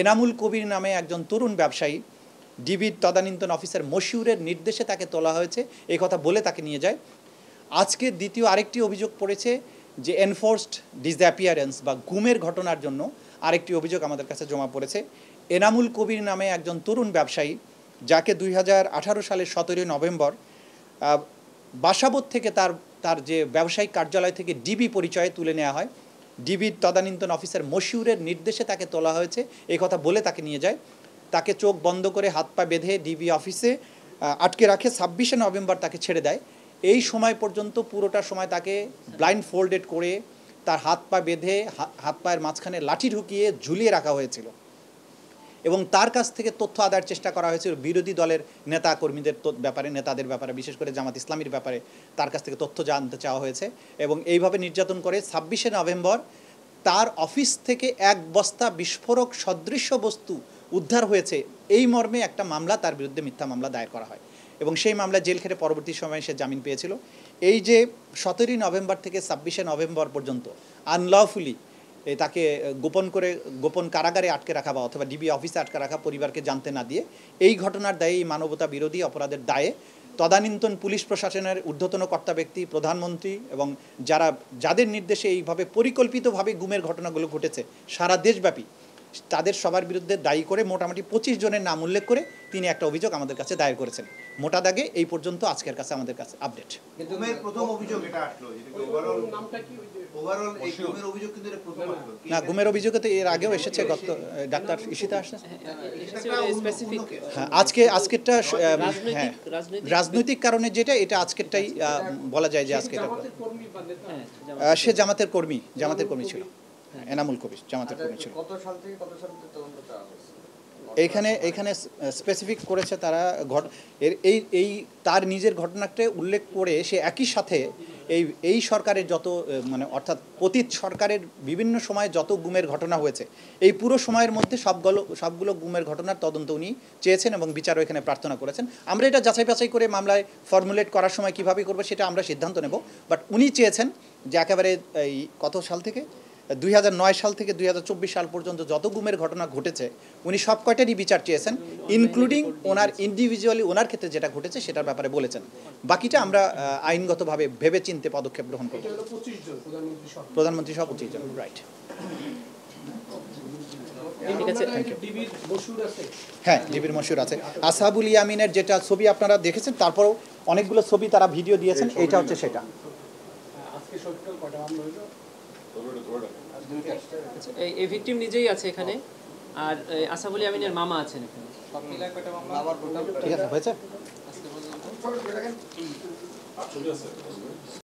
এনামুল কবির নামে একজন তরুণ ব্যবসায়ী ডিবির তদানীন্তন অফিসার মশিউরের নির্দেশে তাকে তোলা হয়েছে এই কথা বলে তাকে নিয়ে যায় আজকে দ্বিতীয় আরেকটি অভিযোগ পড়েছে যে এনফোর্সড ডিসঅ্যাপিয়ারেন্স বা গুমের ঘটনার জন্য আরেকটি অভিযোগ আমাদের কাছে জমা পড়েছে এনামুল কবির নামে একজন তরুণ ব্যবসায়ী যাকে দুই হাজার সালের সতেরোই নভেম্বর বাসাবোধ থেকে তার তার যে ব্যবসায়িক কার্যালয় থেকে ডিবি পরিচয়ে তুলে নেওয়া হয় ডিবির তদানীন্তন অফিসার মশিউরের নির্দেশে তাকে তোলা হয়েছে এই কথা বলে তাকে নিয়ে যায় তাকে চোখ বন্ধ করে হাত পা বেঁধে ডিবি অফিসে আটকে রাখে ছাব্বিশে নভেম্বর তাকে ছেড়ে দেয় এই সময় পর্যন্ত পুরোটা সময় তাকে ব্লাইন্ড ফোল্ডেড করে তার হাত পা বেঁধে হাত পায়ের মাঝখানে লাঠি ঢুকিয়ে ঝুলিয়ে রাখা হয়েছিল এবং তার কাছ থেকে তথ্য আদায়ের চেষ্টা করা হয়েছিল বিরোধী দলের নেতা কর্মীদের ব্যাপারে নেতাদের ব্যাপারে বিশেষ করে জামাত ইসলামীর ব্যাপারে তার কাছ থেকে তথ্য জানতে চাওয়া হয়েছে এবং এইভাবে নির্যাতন করে ছাব্বিশে নভেম্বর তার অফিস থেকে এক বস্তা বিস্ফোরক সদৃশ্য বস্তু উদ্ধার হয়েছে এই মর্মে একটা মামলা তার বিরুদ্ধে মিথ্যা মামলা দায়ের করা হয় এবং সেই মামলা জেল খেটে পরবর্তী সময়ে সে জামিন পেয়েছিল এই যে সতেরোই নভেম্বর থেকে ছাব্বিশে নভেম্বর পর্যন্ত আনলফুলি তাকে গোপন করে গোপন কারাগারে আটকে রাখা বা অথবা ডিবি অফিসে আটকে রাখা পরিবারকে জানতে না দিয়ে এই ঘটনার দায়ে এই মানবতা বিরোধী অপরাধের দায়ে তদানীন্তন পুলিশ প্রশাসনের ঊর্ধ্বতন কর্তা ব্যক্তি প্রধানমন্ত্রী এবং যারা যাদের নির্দেশে এইভাবে পরিকল্পিতভাবে গুমের ঘটনাগুলো ঘটেছে সারা দেশব্যাপী তাদের সবার বিরুদ্ধে দায়ী করে মোটামুটি পঁচিশ জনের নাম উল্লেখ করে তিনি একটা অভিযোগ আমাদের কাছে দায়ের করেছেন মোটা দাগে এই পর্যন্ত আজকের কাছে আমাদের কাছে আপডেট না ঘুমের অভিযোগে তো এর আগেও এসেছে ডাক্তার ইশিতা আসছে হ্যাঁ, হ্যাঁ, হ্যাঁ, আজকে আজকেরটা হ্যাঁ রাজনৈতিক কারণে যেটা এটা আজকেরটাই বলা যায় যে আজকে সে জামাতের কর্মী জামাতের কর্মী ছিল হ্যাঁ, এনামুল কবির জামাতের কর্মী ছিল এইখানে এইখানে স্পেসিফিক করেছে তারা ঘট এর এই এই তার নিজের ঘটনাকে উল্লেখ করে সে একই সাথে এই এই সরকারের যত মানে অর্থাৎ অতীত সরকারের বিভিন্ন সময়ে যত গুমের ঘটনা হয়েছে এই পুরো সময়ের মধ্যে সবগুলো সবগুলো গুমের ঘটনার তদন্ত উনি চেয়েছেন এবং বিচারও এখানে প্রার্থনা করেছেন আমরা এটা যাচাই বাছাই করে মামলায় ফর্মুলেট করার সময় কিভাবে করবো সেটা আমরা সিদ্ধান্ত নেব বাট উনি চেয়েছেন যে একেবারে এই কত সাল থেকে দুই সাল থেকে দুই সাল পর্যন্ত যত গুমের ঘটনা ঘটেছে উনি সব কয়টারই বিচার চেয়েছেন ইনক্লুডিং ওনার ইন্ডিভিজুয়ালি ওনার ক্ষেত্রে যেটা ঘটেছে সেটার ব্যাপারে বলেছেন বাকিটা আমরা আইনগতভাবে ভেবে চিনতে পদক্ষেপ গ্রহণ করব প্রধানমন্ত্রী সহ পঁচিশ জন রাইট হ্যাঁ ডিবির মশুর আছে আসাবুল ইয়ামিনের যেটা ছবি আপনারা দেখেছেন তারপরও অনেকগুলো ছবি তারা ভিডিও দিয়েছেন এটা হচ্ছে সেটা আজকে আচ্ছা, এই ভিকটিম নিজেই আছে এখানে আর আসাফুলি আমিনের মামা আছেন এখানে ঠিক আছে